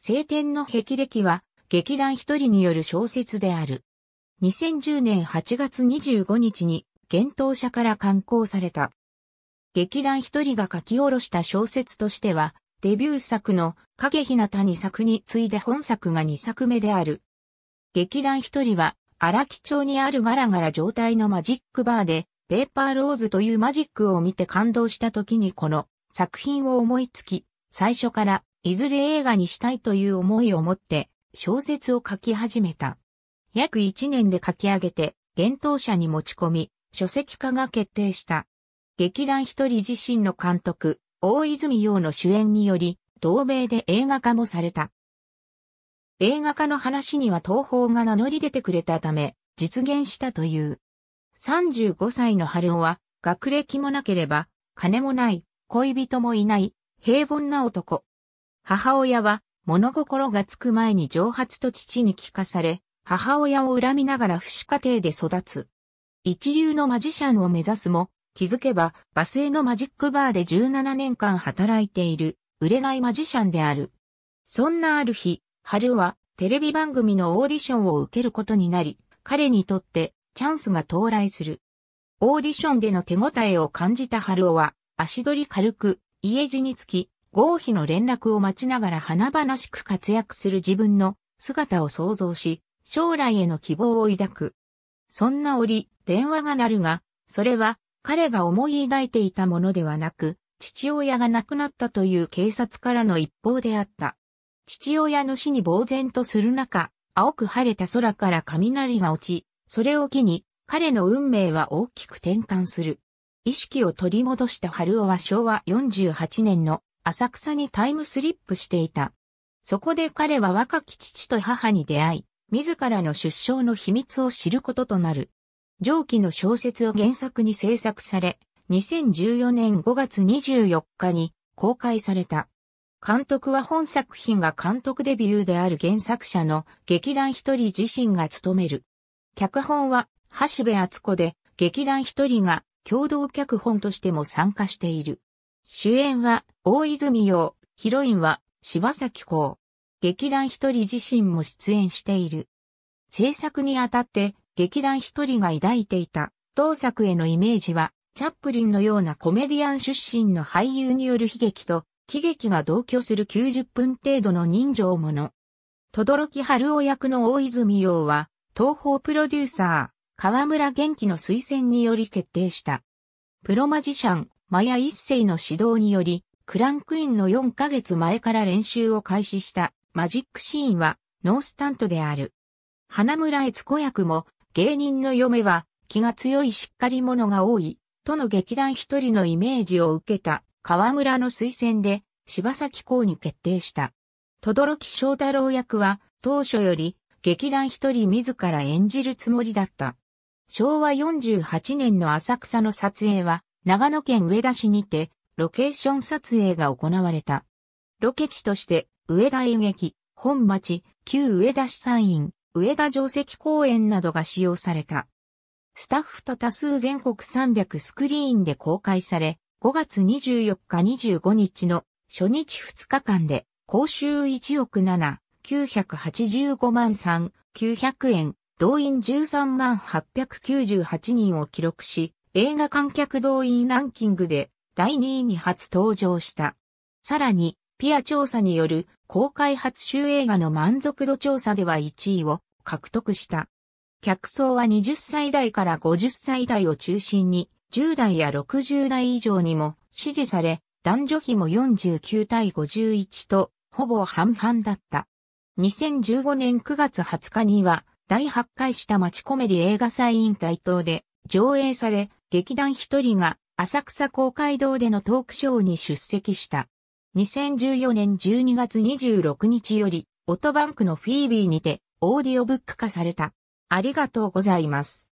聖天の霹靂は、劇団一人による小説である。2010年8月25日に、幻冬舎から刊行された。劇団一人が書き下ろした小説としては、デビュー作の影ひなたに作に次いで本作が2作目である。劇団一人は、荒木町にあるガラガラ状態のマジックバーで、ペーパーローズというマジックを見て感動した時にこの作品を思いつき、最初からいずれ映画にしたいという思いを持って小説を書き始めた。約1年で書き上げて、幻冬者に持ち込み、書籍化が決定した。劇団一人自身の監督、大泉洋の主演により、同名で映画化もされた。映画化の話には東宝が名乗り出てくれたため、実現したという。35歳の春夫は、学歴もなければ、金もない、恋人もいない、平凡な男。母親は物心がつく前に蒸発と父に聞かされ、母親を恨みながら不死家庭で育つ。一流のマジシャンを目指すも、気づけば、バスへのマジックバーで17年間働いている、売れないマジシャンである。そんなある日、春はテレビ番組のオーディションを受けることになり、彼にとってチャンスが到来する。オーディションでの手応えを感じた春尾は、足取り軽く、家路につき、合否の連絡を待ちながら華々しく活躍する自分の姿を想像し、将来への希望を抱く。そんな折、電話が鳴るが、それは彼が思い抱いていたものではなく、父親が亡くなったという警察からの一報であった。父親の死に呆然とする中、青く晴れた空から雷が落ち、それを機に彼の運命は大きく転換する。意識を取り戻した春尾は昭和48年の浅草にタイムスリップしていた。そこで彼は若き父と母に出会い、自らの出生の秘密を知ることとなる。上記の小説を原作に制作され、2014年5月24日に公開された。監督は本作品が監督デビューである原作者の劇団一人自身が務める。脚本は橋部敦子で劇団一人が共同脚本としても参加している。主演は大泉洋、ヒロインは柴崎コ劇団一人自身も出演している。制作にあたって劇団一人が抱いていた同作へのイメージはチャップリンのようなコメディアン出身の俳優による悲劇と喜劇が同居する90分程度の人情もの。轟春夫役の大泉洋は東方プロデューサー、河村元気の推薦により決定した。プロマジシャン、マヤ一世の指導により、クランクインの4ヶ月前から練習を開始したマジックシーンはノースタントである。花村悦子役も芸人の嫁は気が強いしっかり者が多いとの劇団一人のイメージを受けた河村の推薦で柴崎公に決定した。とどろき翔太郎役は当初より劇団一人自ら演じるつもりだった。昭和48年の浅草の撮影は長野県上田市にて、ロケーション撮影が行われた。ロケ地として、上田演劇、本町、旧上田市産院、上田城跡公園などが使用された。スタッフと多数全国300スクリーンで公開され、5月24日25日の初日2日間で、公衆1億7、985万3、900円、動員13万898人を記録し、映画観客動員ランキングで第2位に初登場した。さらに、ピア調査による公開初週映画の満足度調査では1位を獲得した。客層は20歳代から50歳代を中心に、10代や60代以上にも支持され、男女比も49対51と、ほぼ半々だった。2015年9月20日には、第8回した町コメディ映画祭委員会等で上映され、劇団一人が浅草公会堂でのトークショーに出席した。2014年12月26日より、オトバンクのフィービーにて、オーディオブック化された。ありがとうございます。